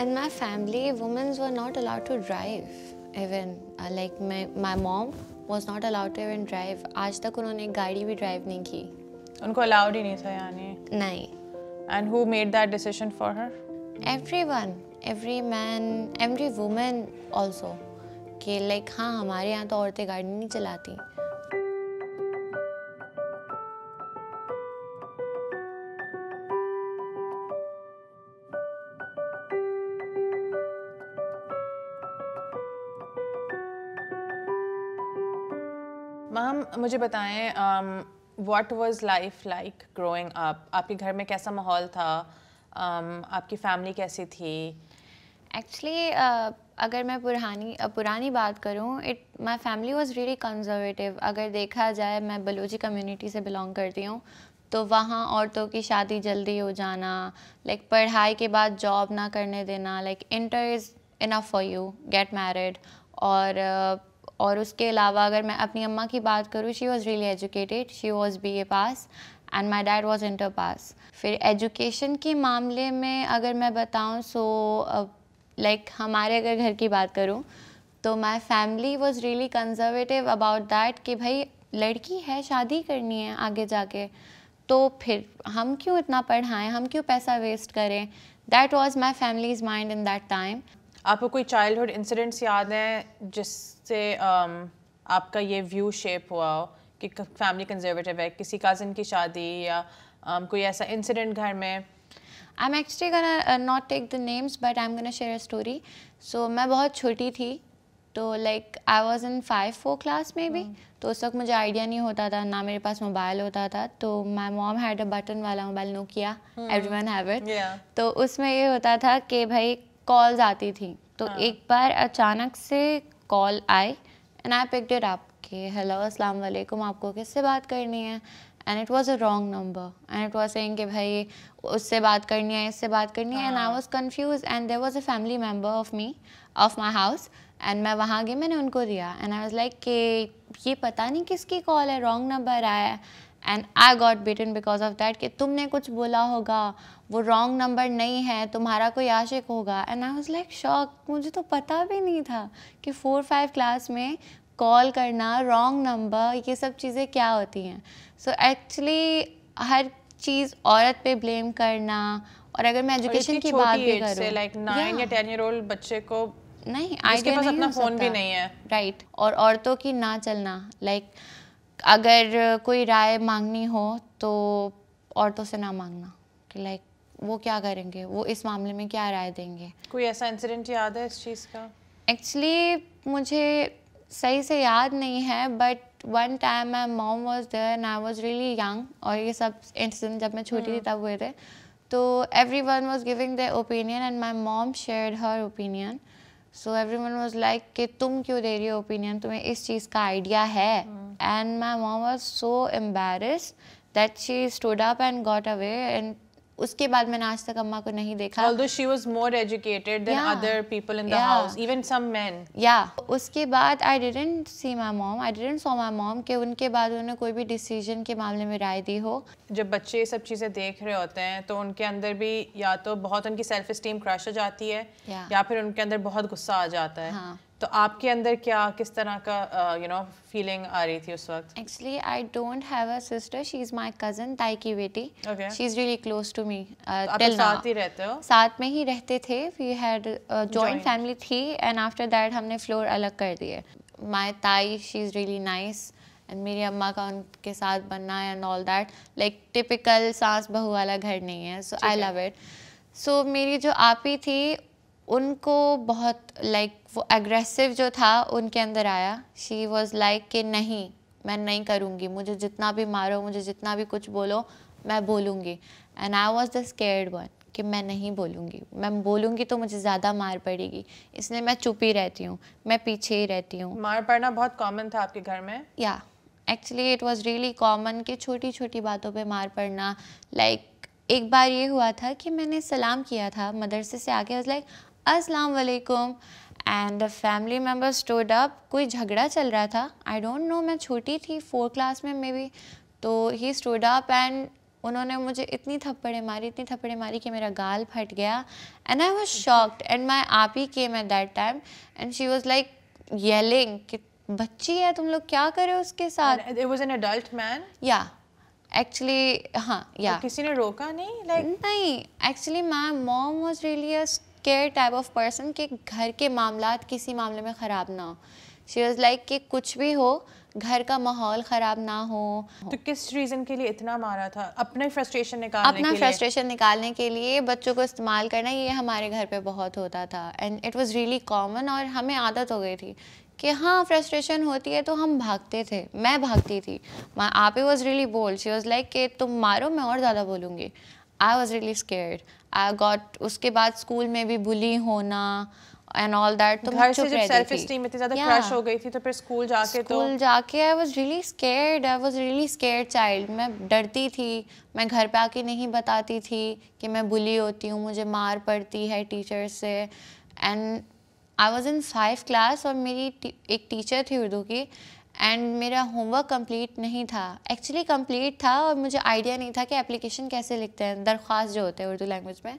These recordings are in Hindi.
in my family, women were not allowed to drive. Even uh, like my my mom was not allowed to even drive. आज तक उन्होंने गाड़ी भी drive नहीं की. उनको allowed ही नहीं था यानी. नहीं. And who made that decision for her? Everyone, every man, every woman also. कि like हाँ हमारे यहाँ तो औरतें गाड़ी नहीं चलाती. मैम मुझे बताएं what was life like growing up आपके घर में कैसा माहौल था um, आपकी फैमिली कैसी थी एक्चुअली uh, अगर मैं पुरानी पुरानी बात करूं it my family was really conservative अगर देखा जाए मैं बलोची कम्युनिटी से बिलोंग करती हूं तो वहाँ औरतों की शादी जल्दी हो जाना लाइक like, पढ़ाई के बाद जॉब ना करने देना like inter is enough for you get married और uh, और उसके अलावा अगर मैं अपनी अम्मा की बात करूँ she was really educated she was B A pass and my dad was inter pass फिर एजुकेशन के मामले में अगर मैं बताऊँ सो लाइक uh, हमारे अगर घर की बात करूँ तो my family was really conservative about that कि भाई लड़की है शादी करनी है आगे जाके तो फिर हम क्यों इतना पढ़ाएं हम क्यों पैसा वेस्ट करें that was my family's mind in that time आपको कोई चाइल्डहुड इंसिडेंट्स याद हैं जिससे um, आपका ये व्यू शेप हुआ हो कि फैमिली कंजर्वेटिव है किसी कज़न की शादी या um, कोई ऐसा इंसिडेंट घर में I am actually gonna not take the names but I am gonna share a story so मैं बहुत छोटी थी तो like I was in five four class में भी तो उस वक्त मुझे आइडिया नहीं होता था ना मेरे पास मोबाइल होता था तो my mom had a button वाला मोबाइल किया एवरी वन हैव इट तो उसमें ये होता था कि भाई कॉल्स आती थी तो हाँ. एक बार अचानक से कॉल आई एंड आई पिक इट आपके हेलो अस्सलाम वालेकुम आपको किससे बात करनी है and it was a wrong number and it was saying कि भाई उससे बात करनी है इससे बात करनी है and I was confuse and there was a family member of me of my house and मैं वहाँ गई मैंने उनको दिया एंड आई वॉज लाइक कि ये पता नहीं किसकी कॉल है रॉन्ग नंबर आया and I got beaten because of that कि तुमने कुछ बोला होगा वो रॉन्ग नंबर नहीं है तुम्हारा कोई आशिक होगा and I was like shock मुझे तो पता भी नहीं था कि फोर फाइव क्लास में कॉल करना रॉन्ग नंबर ये सब चीज़ें क्या होती हैं सो एक्चुअली हर चीज़ औरत पे ब्लेम करना और अगर मैं एजुकेशन की बात भी करूँ लाइक नाइन या टेन ईयर ओल्ड बच्चे को नहीं आइडिया नहीं अपना फ़ोन भी नहीं है राइट right. और औरतों की ना चलना लाइक like, अगर कोई राय मांगनी हो तो औरतों से ना मांगना कि लाइक वो क्या करेंगे वो इस मामले में क्या राय देंगे कोई ऐसा इंसिडेंट याद है इस चीज़ का एक्चुअली मुझे सही से याद नहीं है but one time my mom was there and I was really young और ये सब इंसिडेंट जब मैं छोटी थी हम्म। तब हुए थे तो everyone was giving the opinion and my mom share her opinion so everyone was like कि तुम क्यों दे रही हो ओपिनियन तुम्हें इस चीज़ का आइडिया है and my mom was so embarrass that she stood up and got away and उसके बाद मैंने आज तक अम्मा को नहीं देखा Although she was more educated than yeah. other people in the yeah. house, even some men. Yeah. उसके बाद I didn't see my mom. I didn't saw my mom के उनके बाद उन्होंने कोई भी डिसीजन के मामले में राय दी हो जब बच्चे ये सब चीज़ें देख रहे होते हैं तो उनके अंदर भी या तो बहुत उनकी सेल्फ स्टीम क्रश हो जाती है yeah. या फिर उनके अंदर बहुत गुस्सा आ जाता है हाँ. तो आपके अंदर क्या किस तरह का यू नो फीलिंग आ रही थी उस वक्त actually I don't have a sister she is my cousin ताई की बेटी she is really close to me साथ ही रहते हो साथ में ही रहते थे वी हैड जॉइंट फैमिली थी एंड आफ्टर दैट हमने फ्लोर अलग कर दिए माय ताई she is really nice and मेरी अम्मा का उनके साथ बनना and all that like typical सास बहू वाला घर नहीं है सो आई लव इट सो मेरी जो आपी थी उनको बहुत लाइक like, वो एग्रेसिव जो था उनके अंदर आया शी वॉज़ लाइक कि नहीं मैं नहीं करूँगी मुझे जितना भी मारो मुझे जितना भी कुछ बोलो मैं बोलूँगी and I was the scared one कि मैं नहीं बोलूँगी मैं बोलूँगी तो मुझे ज़्यादा मार पड़ेगी इसलिए मैं चुप ही रहती हूँ मैं पीछे ही रहती हूँ मार पड़ना बहुत कॉमन था आपके घर में या actually it was really common कि छोटी छोटी बातों पर मार पड़ना लाइक like, एक बार ये हुआ था कि मैंने सलाम किया था मदरसे से आके लाइक अस्सलाम वालेकुम and family member stood up कोई झगड़ा चल रहा था आई डोंट नो मैं छोटी थी फोर क्लास में मे बी तो ही स्टोड अप एंड उन्होंने मुझे इतनी थप्पड़े मारी इतनी थप्पड़े मारी कि मेरा गाल फट गया and I was shocked and my आप ही came at that time and she was like yelling कि बच्ची है तुम लोग क्या करे उसके साथ it was an adult man या एक्चुअली हाँ या तो किसी ने रोका नहीं लाइक like... नहीं actually my mom was really care type of person कि घर के मामला किसी मामले में ख़राब ना हो शी वॉज लाइक कि कुछ भी हो घर का माहौल ख़राब ना हो तो किस रीज़न के लिए इतना मारा था अपने फ्रस्ट्रेशन निकालने अपना फ्रस्ट्रेशन निकालने के लिए बच्चों को इस्तेमाल करना ये हमारे घर पे बहुत होता था and it was really common और हमें आदत हो गई थी कि हाँ फ्रस्ट्रेशन होती है तो हम भागते थे मैं भागती थी आप ही was really bold she was like कि तुम मारो मैं और ज़्यादा बोलूँगी I was really scared I got उसके बाद स्कूल में भी बुली होना एंड ऑल दैट तो घर से जब सेल्फ एस्टीम इतनी ज्यादा क्रश yeah. हो गई थी तो फिर स्कूल जाके तो स्कूल जाके I was really scared I was really scared child मैं डरती थी मैं घर पे आके नहीं बताती थी कि मैं बुली होती हूँ मुझे मार पड़ती है टीचर से and I was in five class और मेरी एक टीचर थी उर्दू की एंड मेरा होमवर्क कंप्लीट नहीं था एक्चुअली कंप्लीट था और मुझे आइडिया नहीं था कि एप्लीकेशन कैसे लिखते हैं दरख्वास्त जो होते हैं उर्दू लैंग्वेज में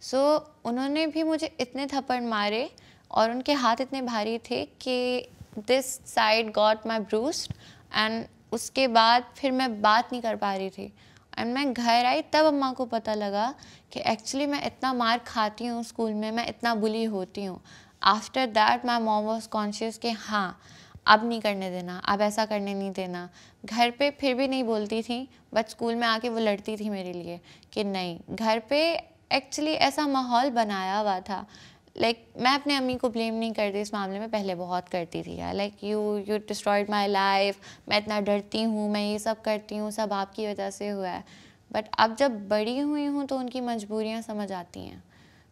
सो so, उन्होंने भी मुझे इतने थप्पड़ मारे और उनके हाथ इतने भारी थे कि this side got my bruised and उसके बाद फिर मैं बात नहीं कर पा रही थी एंड मैं घर आई तब अम्मा को पता लगा कि एक्चुअली मैं इतना मार खाती हूँ स्कूल में मैं इतना बुली होती हूँ after that my mom was conscious कि हाँ अब नहीं करने देना अब ऐसा करने नहीं देना घर पे फिर भी नहीं बोलती थी बट स्कूल में आके वो लड़ती थी मेरे लिए कि नहीं घर पे एक्चुअली ऐसा माहौल बनाया हुआ था लाइक like, मैं अपने अम्मी को ब्लेम नहीं करती इस मामले में पहले बहुत करती थी यार like you you destroyed my life मैं इतना डरती हूँ मैं ये सब करती हूँ सब आपकी वजह से हुआ है बट अब जब बड़ी हुई हूँ तो उनकी मजबूरियाँ समझ आती हैं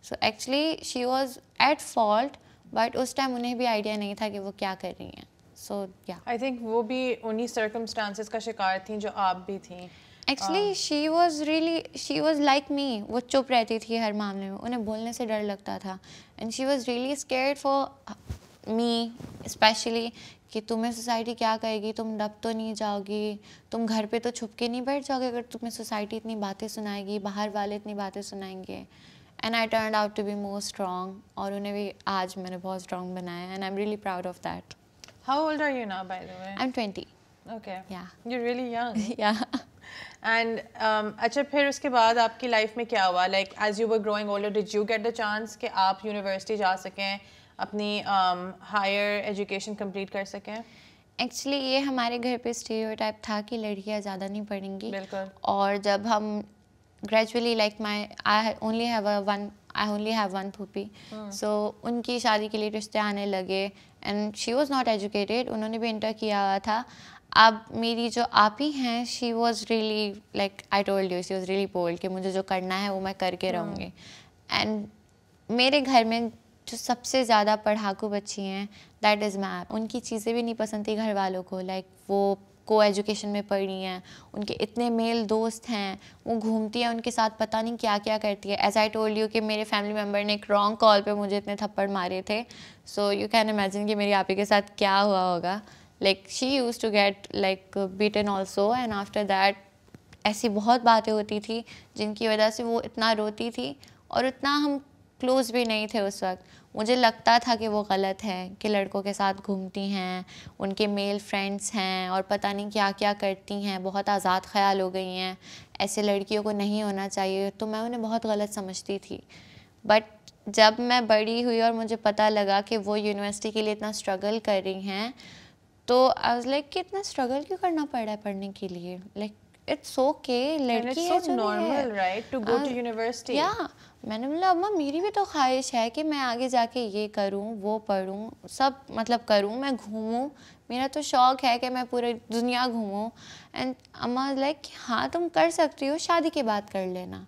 so actually she was at fault but उस टाइम उन्हें भी आइडिया नहीं था कि वो क्या कर रही हैं सो या आई थिंक वो भी उन्हीं सर्कमस्टांसिस का शिकार थी जो आप भी थी actually she was really she was like me वो चुप रहती थी हर मामले में उन्हें बोलने से डर लगता था and she was really scare for me specially कि तुम्हें सोसाइटी क्या कहेगी तुम डब तो नहीं जाओगी तुम घर पे तो छुप के नहीं बैठ जाओगे अगर तुम्हें सोसाइटी इतनी बातें सुनाएगी बाहर वाले इतनी बातें सुनाएंगे and I turn out to be more strong और उन्हें भी आज मैंने बहुत स्ट्रॉन्ग बनाया and I am really proud of that How old are you now, by the way? I'm 20. Okay. Yeah. You're really young. yeah. And um, अच्छा फिर उसके बाद आपकी लाइफ में क्या हुआ like as you were growing older did you get the chance कि आप यूनिवर्सिटी जा सकें अपनी हायर एजुकेशन कंप्लीट कर सकें एक्चुअली ये हमारे घर पे स्टीरियोटाइप था कि लड़कियाँ ज़्यादा नहीं पढ़ेंगी बिल्कुल और जब हम gradually like my I only have one I only have one फूपी सो उनकी शादी के लिए रिश्ते आने लगे and she was not educated उन्होंने भी इंटर किया हुआ था अब मेरी जो आप ही हैं she was really like I told you she was really bold कि मुझे जो करना है वो मैं करके hmm. रहूँगी एंड मेरे घर में जो सबसे ज़्यादा पढ़ाकू बच्ची हैं दैट इज़ मैप उनकी चीज़ें भी नहीं पसंद थी घर वालों को लाइक like, वो को एजुकेशन में पढ़ी हैं उनके इतने मेल दोस्त हैं वो घूमती हैं उनके साथ पता नहीं क्या क्या करती है एज आई टोल्ड यू कि मेरे फैमिली मेम्बर ने एक रॉन्ग कॉल पर मुझे इतने थप्पड़ मारे थे सो यू कैन इमेजिन कि मेरी आपी के साथ क्या हुआ होगा like she used to get like beat and also and after that ऐसी बहुत बातें होती थी जिनकी वजह से वो इतना रोती थी और उतना हम क्लोज भी नहीं थे उस वक्त मुझे लगता था कि वो गलत है कि लड़कों के साथ घूमती हैं उनके मेल फ्रेंड्स हैं और पता नहीं क्या क्या करती हैं बहुत आज़ाद ख्याल हो गई हैं ऐसे लड़कियों को नहीं होना चाहिए तो मैं उन्हें बहुत गलत समझती थी बट जब मैं बड़ी हुई और मुझे पता लगा कि वो यूनिवर्सिटी के लिए इतना स्ट्रगल कर रही हैं तो आई वाज लाइक कि इतना स्ट्रगल क्यों करना पड़ रहा है पढ़ने के लिए लाइक इट्स ओके लड़की है जो normal right to go to university या मैंने बोला अम्मा मेरी भी तो ख्वाहिश है कि मैं आगे जाके ये करूँ वो पढ़ूँ सब मतलब करूँ मैं घूमूँ मेरा तो शौक़ है कि मैं पूरी दुनिया घूमूँ एंड अम्मा लाइक हाँ तुम कर सकती हो शादी के बाद कर लेना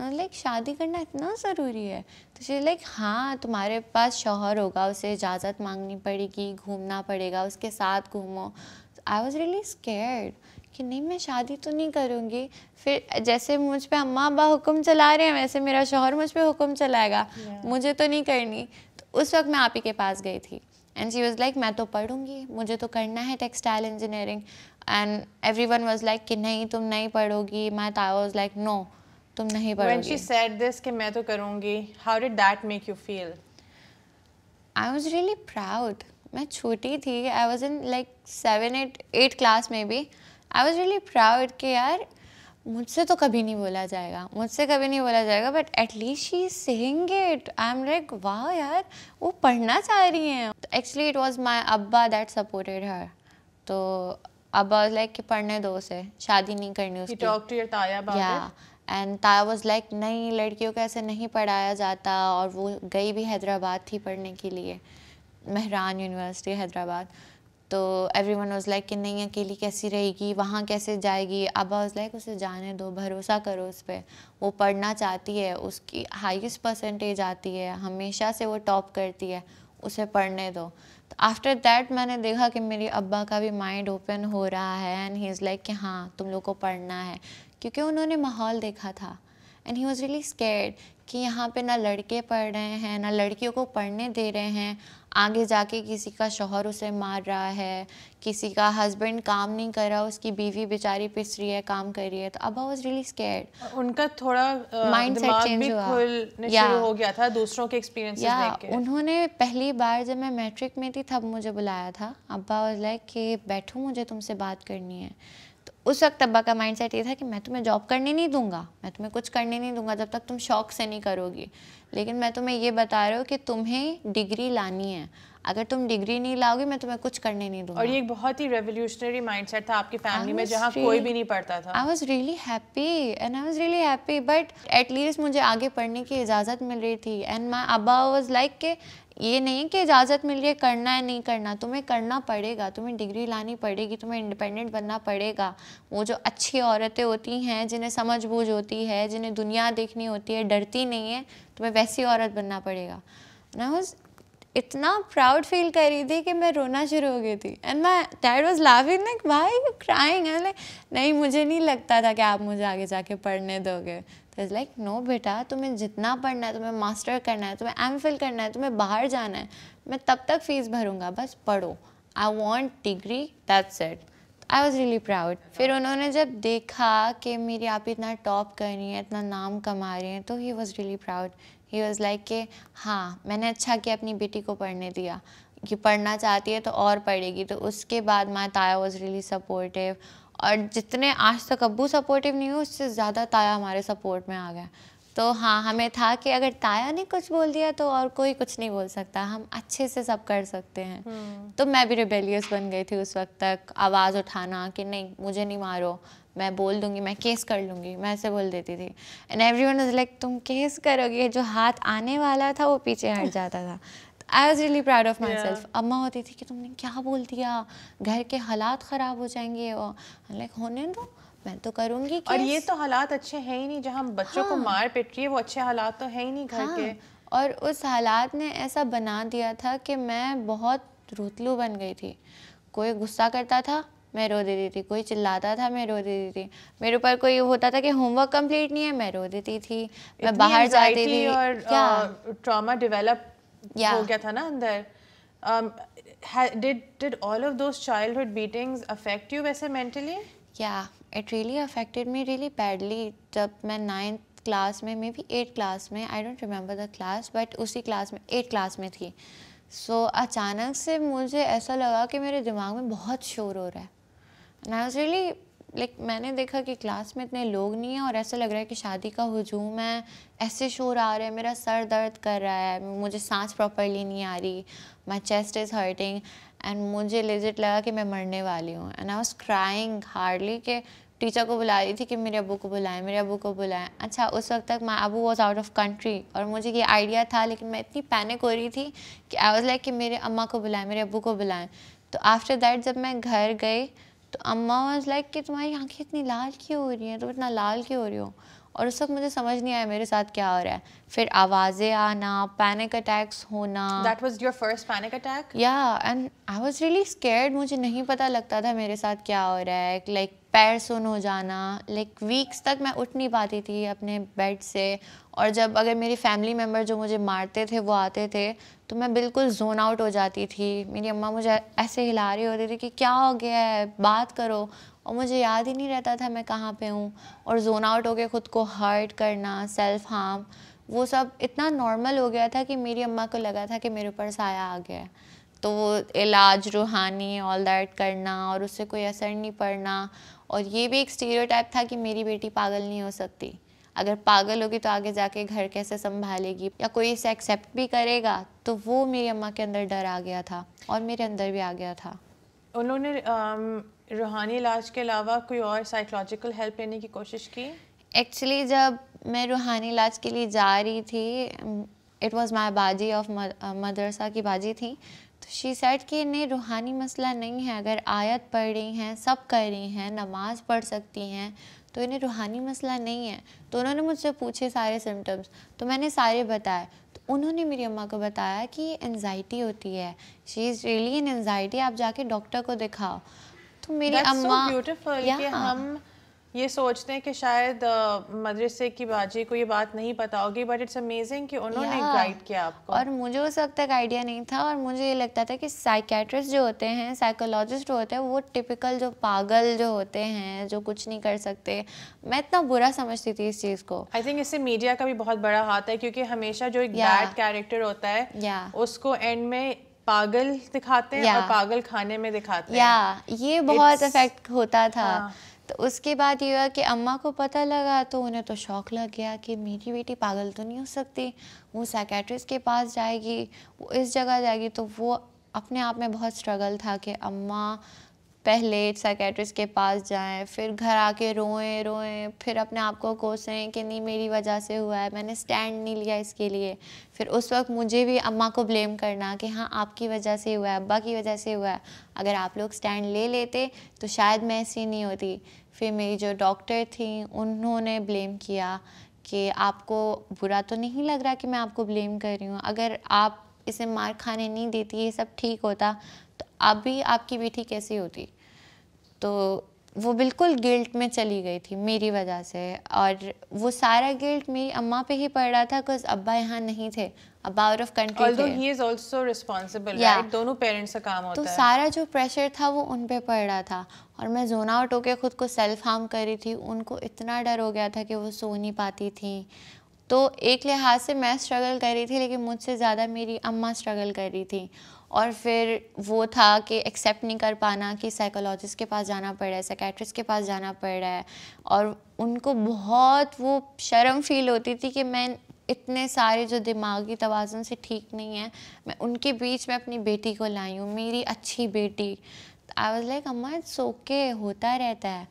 लाइक शादी करना इतना ज़रूरी है तो शी लाइक हाँ तुम्हारे पास शोहर होगा उसे इजाज़त मांगनी पड़ेगी घूमना पड़ेगा उसके साथ घूमो आई वॉज़ रियली स्केर्ड कि नहीं मैं शादी तो नहीं करूँगी फिर जैसे मुझ पर अम्मा अबा हुक्म चला रहे हैं वैसे मेरा शोहर मुझ पर हुक्म चलाएगा yeah. मुझे तो नहीं करनी तो उस वक्त मैं आप ही के पास गई थी एंड शी वॉज़ लाइक मैं तो पढ़ूँगी मुझे तो करना है textile engineering and everyone was like कि नहीं तुम नहीं पढ़ोगी मैं आई वॉज लाइक नो तुम नहीं पढ़ोगी When she said this कि मैं तो करूँगी मैं छोटी थी I was in like seven eight eight class में भी आई वॉज रियली प्राउड कि यार मुझसे तो कभी नहीं बोला जाएगा मुझसे कभी नहीं बोला जाएगा but at least she sing it I am like वाह यार वो पढ़ना चाह रही हैं एक्चुअली इट वॉज माई अब्बा दैट सपोर्टेड हर तो अब्बा लाइक कि पढ़ने दो उसे शादी नहीं करनी उसकी या एंड ताया वॉज लाइक नहीं लड़कियों को ऐसे नहीं पढ़ाया जाता और वो गई भी हैदराबाद थी पढ़ने के लिए महरान यूनिवर्सिटी हैदराबाद तो एवरी वन वॉज लाइक कि नहीं अकेली कैसी रहेगी वहाँ कैसे जाएगी अब वॉज लाइक उसे जाने दो भरोसा करो उस पर वो पढ़ना चाहती है उसकी हाइस्ट परसेंटेज आती है हमेशा से वो टॉप करती है उसे पढ़ने दो तो आफ्टर दैट मैंने देखा कि मेरी अब्बा का भी माइंड ओपन हो रहा है एंड ही इज़ लाइक कि हाँ तुम लोग को पढ़ना है क्योंकि उन्होंने माहौल देखा था and he was really scared कि यहाँ पे ना लड़के पढ़ रहे हैं ना लड़कियों को पढ़ने दे रहे हैं आगे जाके किसी का शोहर उसे मार रहा है किसी का हस्बैंड काम नहीं कर रहा उसकी बीवी बेचारी पिस रही है काम कर रही है तो अब वाज रियली स्कैर्ड उनका थोड़ा माइंड सेट चेंज हुआ या हो गया था दूसरों के एक्सपीरियंस या उन्होंने पहली बार जब मैं मैट्रिक में थी तब मुझे बुलाया था अब्बा वाज लाइक कि बैठो मुझे तुमसे बात करनी है उस वक्त अब्बा का माइंड सेट ये था कि मैं तुम्हें जॉब करने नहीं दूंगा मैं तुम्हें कुछ करने नहीं दूंगा जब तक तुम शौक से नहीं करोगी लेकिन मैं तुम्हें ये बता रहा हूँ कि तुम्हें डिग्री लानी है अगर तुम डिग्री नहीं लाओगी मैं तुम्हें कुछ करने नहीं दूंगा और ये एक बहुत ही रेवोल्यूशनरी माइंडसेट था आपकी फैमिली में जहाँ कोई भी नहीं पढ़ता था I was really happy and I was really happy but at least मुझे आगे पढ़ने की इजाज़त मिल रही थी एंड माई अबा वॉज लाइक के ये नहीं कि इजाज़त मिल रही है करना है नहीं करना तुम्हें करना पड़ेगा तुम्हें डिग्री लानी पड़ेगी तुम्हें इंडिपेंडेंट बनना पड़ेगा वो जो अच्छी औरतें होती हैं जिन्हें समझ बूझ होती है जिन्हें दुनिया देखनी होती है डरती नहीं है तुम्हें वैसी औरत बनना पड़ेगा ना इतना प्राउड फील कर रही थी कि मैं रोना शुरू हो गई थी and my dad was loving like भाई क्राइंग नहीं मुझे नहीं लगता था कि आप मुझे आगे जाके पढ़ने दोगे तो इज़ लाइक नो बेटा तुम्हें जितना पढ़ना है तुम्हें मास्टर करना है तुम्हें एम फिल करना है तुम्हें बाहर जाना है मैं तब तक फीस भरूंगा बस पढ़ो I want degree that's it I was really proud फिर उन्होंने जब देखा कि मेरी आप इतना टॉप कर रही हैं इतना नाम कमा रही हैं तो he was really proud he was like कि हाँ मैंने अच्छा किया अपनी बेटी को पढ़ने दिया कि पढ़ना चाहती है तो और पढ़ेगी तो उसके बाद माई ताया वॉज़ रियली सपोर्टिव और जितने आज तक अबू सपोर्टिव नहीं हुए उससे ज़्यादा ताया हमारे सपोर्ट में आ गया तो हाँ हमें था कि अगर ताया ने कुछ बोल दिया तो और कोई कुछ नहीं बोल सकता हम अच्छे से सब कर सकते हैं हम्म। तो मैं भी रिबेलियस बन गई थी उस वक्त तक आवाज़ उठाना कि नहीं मुझे नहीं मारो मैं बोल दूंगी मैं केस कर लूँगी मैं ऐसे बोल देती थी and everyone is like तुम केस करोगे जो हाथ आने वाला था वो पीछे हट जाता था I was really proud of myself अम्मा होती थी कि तुमने क्या बोल दिया घर के हालात ख़राब हो जाएंगे और लाइक होने दो मैं तो करूँगी और ये तो हालात अच्छे हैं ही नहीं जहाँ हम बच्चों हाँ। को मार पिट रही है वो अच्छे हालात तो है ही नहीं घर हाँ। के और उस हालात ने ऐसा बना दिया था कि मैं बहुत रोतलू बन गई थी कोई गुस्सा करता था मैं रो देती थी कोई चिल्लाता था मैं रो देती थी मेरे ऊपर कोई होता था कि होमवर्क कंप्लीट नहीं है मैं रो देती थी मैं बाहर जाती थी और ट्रॉमा डेवलप yeah. हो गया था ना अंदर um, did did all of those childhood beatings affect you वैसे mentally? Yeah, it really affected me really badly. जब मैं ninth class में मे भी एट क्लास में I don't remember the class but उसी क्लास में एट क्लास में थी सो so, अचानक से मुझे ऐसा लगा कि मेरे दिमाग में बहुत शोर हो रहा है and I was really like मैंने देखा कि क्लास में इतने लोग नहीं हैं और ऐसा लग रहा है कि शादी का हजूम है ऐसे शोर आ रहे हैं मेरा सर दर्द कर रहा है मुझे सांस प्रॉपरली नहीं आ रही my chest is hurting and मुझे लेजिट लगा कि मैं मरने वाली हूँ and I was crying hardly कि टीचर को बुला रही थी कि मेरे अबू को बुलाएं मेरे अबू को बुलाएं अच्छा उस वक्त तक माई अबू वॉज आउट ऑफ कंट्री और मुझे ये आइडिया था लेकिन मैं इतनी पैनिक हो रही थी कि आई वॉज लाइक कि मेरे अम्मा को बुलाएं मेरे अबू को बुलाएं तो आफ्टर दैट जब मैं घर गई तो अम्मा वाज लाइक कि तुम्हारी आँखें इतनी लाल क्यों हो रही हैं तुम इतना लाल क्यों हो रही हो और उस वक्त मुझे समझ नहीं आया मेरे साथ क्या हो रहा है फिर आवाज़ें आना पैनिक अटैक्स होना that was your first panic attack yeah and I was really scared मुझे नहीं पता लगता था मेरे साथ क्या हो रहा है लाइक पैर सुन हो जाना लाइक वीक्स तक मैं उठ नहीं पाती थी अपने बेड से और जब अगर मेरी फैमिली मेम्बर जो मुझे मारते थे वो आते थे तो मैं बिल्कुल जोन आउट हो जाती थी मेरी अम्मा मुझे ऐसे हिला रही होती थी कि क्या हो गया है बात करो और मुझे याद ही नहीं रहता था मैं कहाँ पे हूँ और जोन आउट हो ख़ुद को हर्ट करना सेल्फ हार्म वो सब इतना नॉर्मल हो गया था कि मेरी अम्मा को लगा था कि मेरे ऊपर साया आ गया है तो वो इलाज रूहानी ऑल दैट करना और उससे कोई असर नहीं पड़ना और ये भी एक स्टीरियोटाइप था कि मेरी बेटी पागल नहीं हो सकती अगर पागल होगी तो आगे जाके घर कैसे संभालेगी या कोई इसे एक्सेप्ट भी करेगा तो वो मेरी अम्मा के अंदर डर आ गया था और मेरे अंदर भी आ गया था उन्होंने रूहानी इलाज के अलावा कोई और साइकोलॉजिकल हेल्प लेने की कोशिश की एक्चुअली जब मैं रूहानी इलाज के लिए जा रही थी इट वॉज माई बाजी ऑफ मदरसा की बाजी थी तो शी सेट कि नहीं रूहानी मसला नहीं है अगर आयत पढ़ रही हैं सब कर रही हैं नमाज पढ़ सकती हैं तो इन्हें रूहानी मसला नहीं है तो उन्होंने मुझसे पूछे सारे सिम्टम्स तो मैंने सारे बताए तो उन्होंने मेरी अम्मा को बताया कि एनजाइटी होती है she is really in anxiety आप जाके डॉक्टर को दिखाओ तो मेरी That's अम्मा so yeah, हम ये सोचते हैं कि शायद मदरसे की बाजी को ये बात नहीं पता होगी बट इट्स अमेजिंग कि उन्होंने गाइड किया आपको और मुझे उस वक्त तक आइडिया नहीं था और मुझे ये लगता था कि साइकेट्रिस्ट जो होते हैं साइकोलॉजिस्ट जो होते हैं वो टिपिकल जो पागल जो होते हैं जो कुछ नहीं कर सकते मैं इतना बुरा समझती थी इस चीज़ को आई थिंक इससे मीडिया का भी बहुत बड़ा हाथ है क्योंकि हमेशा जो एक बैड कैरेक्टर होता है या उसको एंड में पागल दिखाते हैं और पागल खाने में दिखाते हैं या ये बहुत इफेक्ट होता था हाँ। तो उसके बाद ये हुआ कि अम्मा को पता लगा तो उन्हें तो शौक लग गया कि मेरी बेटी पागल तो नहीं हो सकती वो साइकेट्रिस्ट के पास जाएगी वो इस जगह जाएगी तो वो अपने आप में बहुत स्ट्रगल था कि अम्मा पहले साइकेट्रिस्ट के पास जाएं फिर घर आके रोएं रोएं फिर अपने आप को कोसें कि नहीं मेरी वजह से हुआ है मैंने स्टैंड नहीं लिया इसके लिए फिर उस वक्त मुझे भी अम्मा को ब्लेम करना कि हाँ आपकी वजह से हुआ है अब्बा की वजह से हुआ है अगर आप लोग स्टैंड ले लेते तो शायद मैं ऐसी नहीं होती फिर मेरी जो डॉक्टर थी उन्होंने ब्लेम किया कि आपको बुरा तो नहीं लग रहा कि मैं आपको ब्लेम कर रही हूँ अगर आप इसे मार खाने नहीं देती ये सब ठीक होता तो अभी आपकी बेटी कैसी होती तो वो बिल्कुल गिल्ट में चली गई थी मेरी वजह से और वो सारा गिल्ट मेरी अम्मा पे ही पड़ रहा था बिकॉज अब्बा यहाँ नहीं थे अब्बा आउट ऑफ कंट्री थे he is also responsible right दोनों पेरेंट्स का काम तो होता तो है तो सारा जो प्रेशर था वो उन पे पड़ रहा था और मैं जोन आउट होकर खुद को सेल्फ हार्म कर रही थी उनको इतना डर हो गया था कि वो सो नहीं पाती थी तो एक लिहाज से मैं स्ट्रगल कर रही थी लेकिन मुझसे ज़्यादा मेरी अम्मा स्ट्रगल कर रही थी और फिर वो था कि एक्सेप्ट नहीं कर पाना कि साइकोलॉजिस्ट के पास जाना पड़ रहा है साइकेट्रिस्ट के पास जाना पड़ रहा है और उनको बहुत वो शर्म फील होती थी कि मैं इतने सारे जो दिमागी तोज़न से ठीक नहीं है मैं उनके बीच में अपनी बेटी को लाई हूँ मेरी अच्छी बेटी आई वॉज लाइक अम्मा इट्स ओके होता रहता है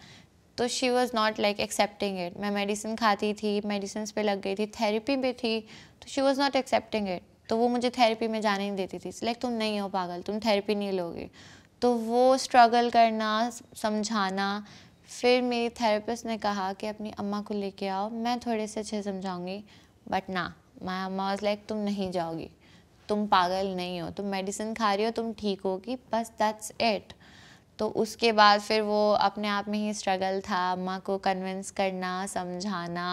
तो she was not like accepting it मैं मेडिसिन खाती थी मेडिसिन पे लग गई थी थेरेपी भी थी तो she was not accepting it तो वो मुझे थेरेपी में जाने नहीं देती थी लाइक तुम नहीं हो पागल तुम थेरेपी नहीं लोगे तो वो स्ट्रगल करना समझाना फिर मेरी थेरेपिस्ट ने कहा कि अपनी अम्मा को लेके आओ मैं थोड़े से अच्छे समझाऊंगी बट ना माई अम्मा वॉज लाइक तुम नहीं जाओगी तुम पागल नहीं हो तुम मेडिसिन खा रही हो तुम ठीक होगी बस दैट्स इट तो उसके बाद फिर वो अपने आप में ही स्ट्रगल था अम्मा को कन्विंस करना समझाना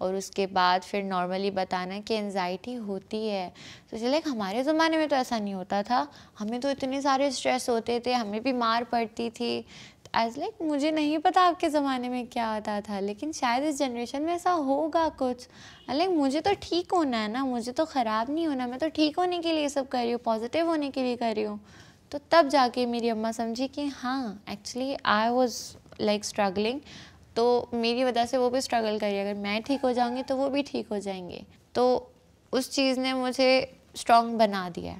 और उसके बाद फिर नॉर्मली बताना कि एनजाइटी होती है तो चले हमारे ज़माने में तो ऐसा नहीं होता था हमें तो इतने सारे स्ट्रेस होते थे हमें भी मार पड़ती थी एज लाइक like, मुझे नहीं पता आपके ज़माने में क्या होता था लेकिन शायद इस जनरेशन में ऐसा होगा कुछ लाइक मुझे तो ठीक होना है ना मुझे तो ख़राब नहीं होना मैं तो ठीक होने के लिए सब कर रही हूँ पॉजिटिव होने के लिए कर रही हूँ तो तब जाके मेरी अम्मा समझी कि हाँ actually I was like struggling तो मेरी वजह से वो भी स्ट्रगल करिए अगर मैं ठीक हो जाऊँगी तो वो भी ठीक हो जाएंगे तो उस चीज़ ने मुझे स्ट्रॉन्ग बना दिया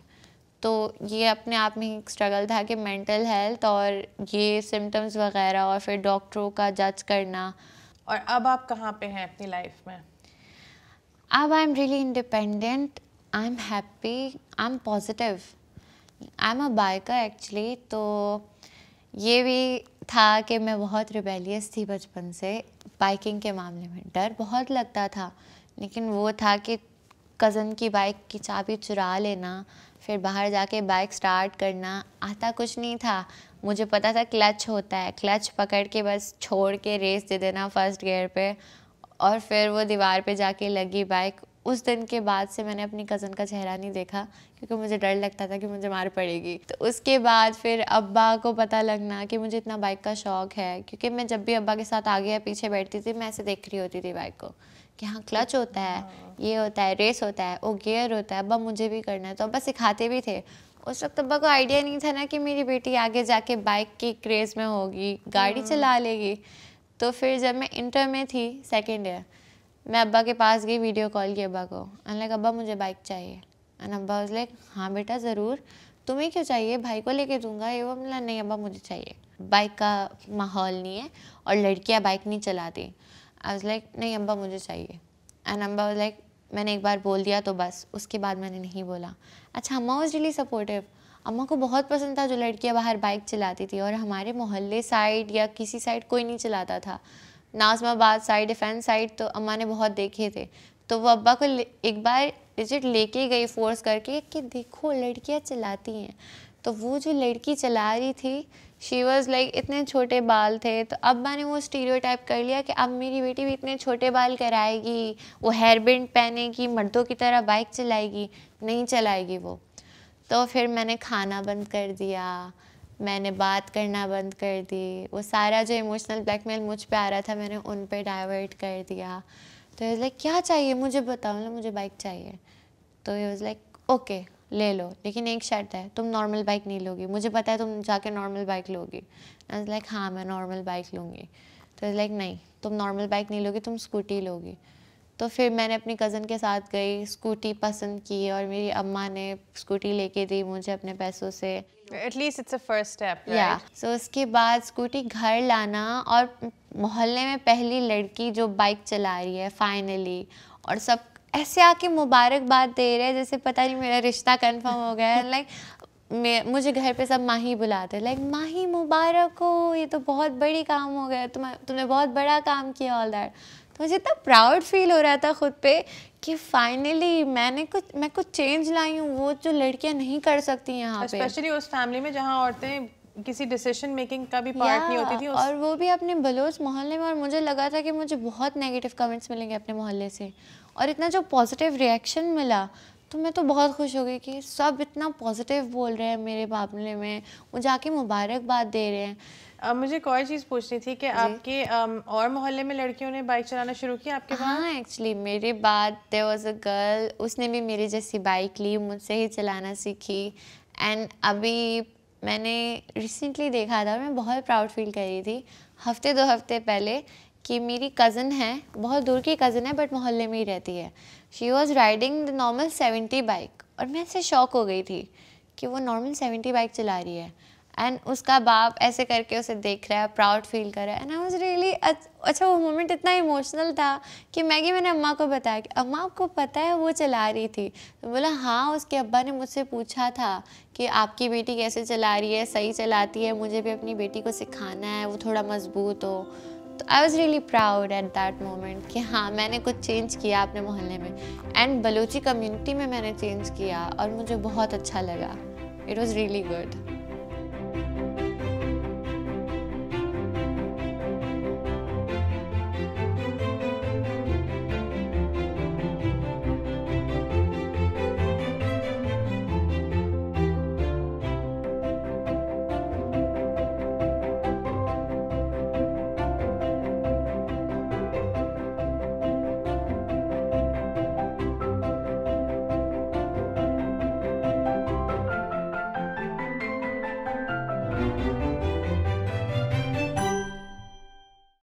तो ये अपने आप में एक स्ट्रगल था कि मेंटल हेल्थ और ये सिम्टम्स वगैरह और फिर डॉक्टरों का जज करना और अब आप कहाँ पे हैं अपनी लाइफ में अब I am really independent I am happy I am positive I am a biker actually तो ये भी था कि मैं बहुत रिबेलियस थी बचपन से बाइकिंग के मामले में डर बहुत लगता था लेकिन वो था कि कज़न की बाइक की चाबी चुरा लेना फिर बाहर जाके बाइक स्टार्ट करना आता कुछ नहीं था मुझे पता था क्लच होता है क्लच पकड़ के बस छोड़ के रेस दे देना फर्स्ट गियर पे और फिर वो दीवार पे जाके लगी बाइक उस दिन के बाद से मैंने अपनी कज़न का चेहरा नहीं देखा क्योंकि मुझे डर लगता था कि मुझे मार पड़ेगी तो उसके बाद फिर अब्बा को पता लगना कि मुझे इतना बाइक का शौक़ है क्योंकि मैं जब भी अब्बा के साथ आगे या पीछे बैठती थी मैं ऐसे देख रही होती थी बाइक को कि हाँ क्लच होता है हाँ। ये होता है रेस होता है वो गियर होता है अब्बा मुझे भी करना है तो अब्बा सिखाते भी थे उस वक्त अब्बा को आइडिया नहीं था ना कि मेरी बेटी आगे जाके बाइक की क्रेज़ में होगी गाड़ी हाँ। चला लेगी तो फिर जब मैं इंटर में थी सेकेंड ईयर मैं अब्बा के पास गई वीडियो कॉल की अब्बा को एंड लाइक अब्बा मुझे बाइक चाहिए एंड अब्बा उस लाइक हाँ बेटा ज़रूर तुम्हें क्यों चाहिए भाई को लेके दूंगा ये वो मिला नहीं अब्बा मुझे चाहिए बाइक का माहौल नहीं है और लड़कियाँ बाइक नहीं चलाती आई वॉज लाइक नहीं अब्बा मुझे चाहिए एंड अम्बा वॉज लाइक मैंने एक बार बोल दिया तो बस उसके बाद मैंने नहीं बोला अच्छा अम्मा वॉज रियली सपोर्टिव अम्मा को बहुत पसंद था जो लड़कियाँ बाहर बाइक चलाती थी और हमारे मोहल्ले साइड या किसी साइड कोई नहीं चलाता था नाजमाबाद साइड डिफेंस साइड तो अम्मा ने बहुत देखे थे तो वो अब्बा को एक बार विजिट लेके गई फोर्स करके कि देखो लड़कियाँ चलाती हैं तो वो जो लड़की चला रही थी शी वॉज़ लाइक इतने छोटे बाल थे तो अब्बा ने वो स्टीरियो टाइप कर लिया कि अब मेरी बेटी भी इतने छोटे बाल कराएगी वो हेयर बैंड पहनेगी मर्दों की तरह बाइक चलाएगी नहीं चलाएगी वो तो फिर मैंने खाना बंद कर दिया मैंने बात करना बंद कर दी वो सारा जो इमोशनल ब्लैकमेल मुझ पे आ रहा था मैंने उन पे डाइवर्ट कर दिया तो लाइक क्या चाहिए मुझे बताओ ना मुझे बाइक चाहिए तो ये वॉज लाइक ओके ले लो लेकिन एक शर्त है तुम नॉर्मल बाइक नहीं लोगी मुझे पता है तुम जाके नॉर्मल बाइक लोगी लाइक हाँ मैं नॉर्मल बाइक लूँगी तो इज़ लाइक नहीं तुम नॉर्मल बाइक नहीं लोगी तुम स्कूटी लोगी तो फिर मैंने अपनी कज़न के साथ गई स्कूटी पसंद की और मेरी अम्मा ने स्कूटी लेके दी मुझे अपने पैसों से at least it's a first step yeah so उसके बाद स्कूटी घर लाना और मोहल्ले में पहली लड़की जो बाइक चला रही है फाइनली और सब ऐसे आके मुबारकबाद दे रहे हैं जैसे पता नहीं मेरा रिश्ता कंफर्म हो गया है लाइक मुझे घर पे सब माही बुलाते हैं लाइक माही मुबारक हो ये तो बहुत बड़ी काम हो गया तुम्हें तुमने बहुत बड़ा काम किया ऑल दैट तो मुझे इतना प्राउड फील हो रहा था ख़ुद पे कि फाइनली मैंने कुछ मैं कुछ चेंज लाई हूँ वो जो लड़कियाँ नहीं कर सकती यहाँ स्पेशली उस फैमिली में जहाँ औरतें किसी डिसीशन मेकिंग का भी पार्ट नहीं होती थी उस... और वो भी अपने बलोच मोहल्ले में और मुझे लगा था कि मुझे बहुत नेगेटिव कमेंट्स मिलेंगे अपने मोहल्ले से और इतना जो पॉजिटिव रिएक्शन मिला तो मैं तो बहुत खुश हो गई कि सब इतना पॉजिटिव बोल रहे हैं मेरे मामले में वो जाके मुबारकबाद दे रहे हैं आ, मुझे एक और चीज़ पूछनी थी कि आपके um, और मोहल्ले में लड़कियों ने बाइक चलाना शुरू किया आपके हाँ एक्चुअली मेरे बाद देर वॉज अ गर्ल उसने भी मेरी जैसी बाइक ली मुझसे ही चलाना सीखी एंड अभी मैंने रिसेंटली देखा था मैं बहुत प्राउड फील कर रही थी हफ्ते दो हफ्ते पहले कि मेरी कज़न है बहुत दूर की कज़न है बट मोहल्ले में ही रहती है she was riding the normal seventy bike और मैं ऐसे शौक हो गई थी कि वो नॉर्मल सेवेंटी बाइक चला रही है एंड उसका बाप ऐसे करके उसे देख रहा है प्राउड फील कर रहा है एंड आई वॉज रियली अच्छा वो मोमेंट इतना इमोशनल था कि मैगी मैंने अम्मा को बताया कि अम्मा आपको पता है वो चला रही थी तो बोला हाँ उसके अब्बा ने मुझसे पूछा था कि आपकी बेटी कैसे चला रही है सही चलाती है मुझे भी अपनी बेटी को सिखाना है वो थोड़ा मजबूत हो तो I was really proud at that moment कि हाँ मैंने कुछ चेंज किया अपने मोहल्ले में एंड बलोची कम्युनिटी में मैंने चेंज किया और मुझे बहुत अच्छा लगा इट वॉज़ रियली गुड